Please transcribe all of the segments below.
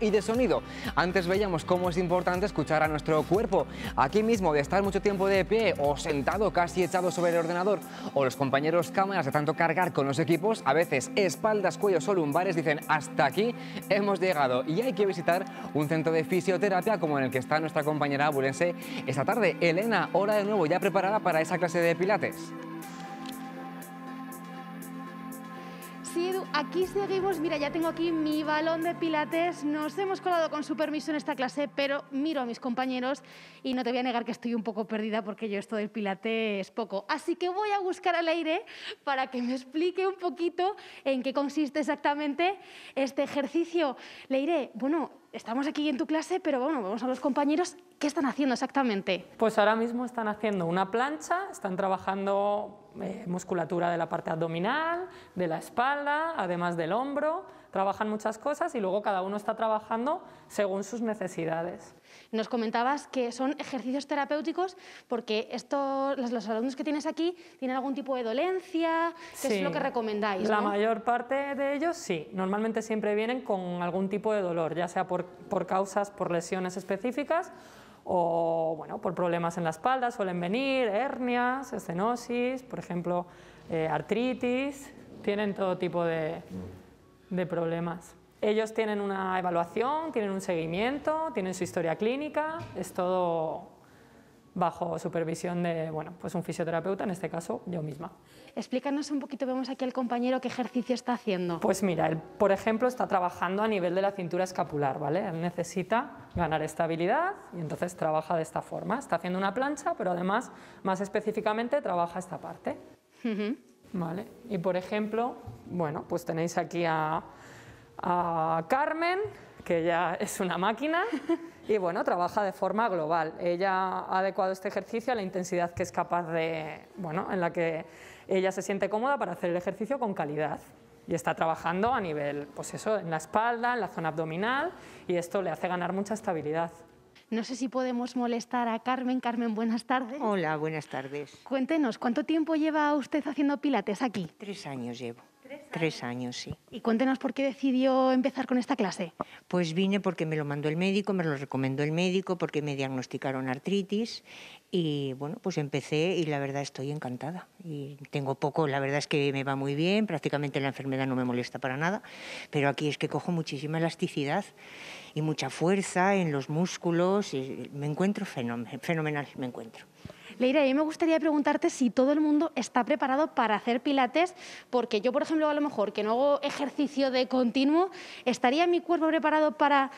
y de sonido. Antes veíamos cómo es importante escuchar a nuestro cuerpo. Aquí mismo, de estar mucho tiempo de pie o sentado casi echado sobre el ordenador, o los compañeros cámaras de tanto cargar con los equipos, a veces espaldas, cuellos o lumbares dicen hasta aquí hemos llegado y hay que visitar un centro de fisioterapia como en el que está nuestra compañera abulense esta tarde. Elena, hora de nuevo ya preparada para esa clase de pilates. Aquí seguimos, mira, ya tengo aquí mi balón de pilates, nos hemos colado con su permiso en esta clase, pero miro a mis compañeros y no te voy a negar que estoy un poco perdida porque yo esto del pilates poco. Así que voy a buscar al aire para que me explique un poquito en qué consiste exactamente este ejercicio. Leire, bueno, estamos aquí en tu clase, pero bueno, vamos a los compañeros, ¿qué están haciendo exactamente? Pues ahora mismo están haciendo una plancha, están trabajando eh, musculatura de la parte abdominal, de la espalda, además del hombro, trabajan muchas cosas y luego cada uno está trabajando según sus necesidades. Nos comentabas que son ejercicios terapéuticos porque los, alumnos que tienes aquí tienen algún tipo de dolencia, ¿qué es lo que recomendáis. La mayor parte de ellos sí, normalmente siempre vienen con algún tipo de dolor, ya sea por, por causas, por lesiones específicas o bueno, por problemas en la espalda suelen venir, hernias, estenosis, por ejemplo, eh, artritis, tienen todo tipo de, de problemas. Ellos tienen una evaluación, tienen un seguimiento, tienen su historia clínica, es todo bajo supervisión de bueno, pues un fisioterapeuta, en este caso yo misma. Explícanos un poquito, vemos aquí al compañero qué ejercicio está haciendo. Pues mira, él, por ejemplo, está trabajando a nivel de la cintura escapular, ¿vale? Él necesita ganar estabilidad y entonces trabaja de esta forma. Está haciendo una plancha, pero además, más específicamente, trabaja esta parte. ¿Vale? Y por ejemplo, bueno, pues tenéis aquí a a Carmen, que ya es una máquina, y bueno, trabaja de forma global. Ella ha adecuado este ejercicio a la intensidad que es capaz de, bueno, en la que ella se siente cómoda para hacer el ejercicio con calidad. Y está trabajando a nivel, pues eso, en la espalda, en la zona abdominal, y esto le hace ganar mucha estabilidad. No sé si podemos molestar a Carmen. Carmen, buenas tardes. Hola, buenas tardes. Cuéntenos, ¿cuánto tiempo lleva usted haciendo pilates aquí? Tres años llevo. Tres años, sí. Y cuéntenos por qué decidió empezar con esta clase. Pues vine porque me lo mandó el médico, me lo recomendó el médico, porque me diagnosticaron artritis y bueno, pues empecé y la verdad estoy encantada. Y tengo poco, la verdad es que me va muy bien, prácticamente la enfermedad no me molesta para nada, pero aquí es que cojo muchísima elasticidad y mucha fuerza en los músculos y me encuentro fenomenal, fenomenal me encuentro. Leira, a mí me gustaría preguntarte si todo el mundo está preparado para hacer pilates, porque yo, por ejemplo, a lo mejor que no hago ejercicio de continuo, ¿estaría mi cuerpo preparado para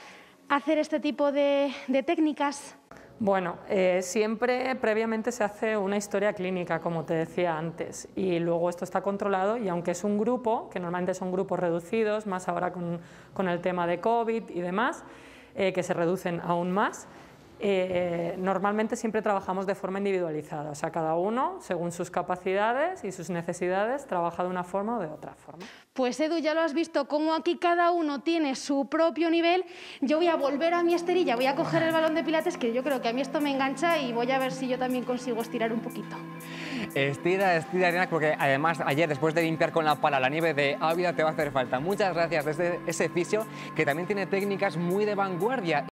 hacer este tipo de, técnicas? Bueno, eh, siempre previamente se hace una historia clínica, como te decía antes, y luego esto está controlado y aunque es un grupo, que normalmente son grupos reducidos, más ahora con, el tema de COVID y demás, eh, que se reducen aún más, eh, normalmente siempre trabajamos de forma individualizada, o sea, cada uno, según sus capacidades y sus necesidades, trabaja de una forma o de otra forma. Pues Edu, ya lo has visto, como aquí cada uno tiene su propio nivel, yo voy a volver a mi esterilla, voy a coger el balón de pilates, que yo creo que a mí esto me engancha y voy a ver si yo también consigo estirar un poquito. Estira, estira, Ariana, porque además ayer, después de limpiar con la pala la nieve de Ávila, ah, te va a hacer falta. Muchas gracias desde ese fisio, que también tiene técnicas muy de vanguardia.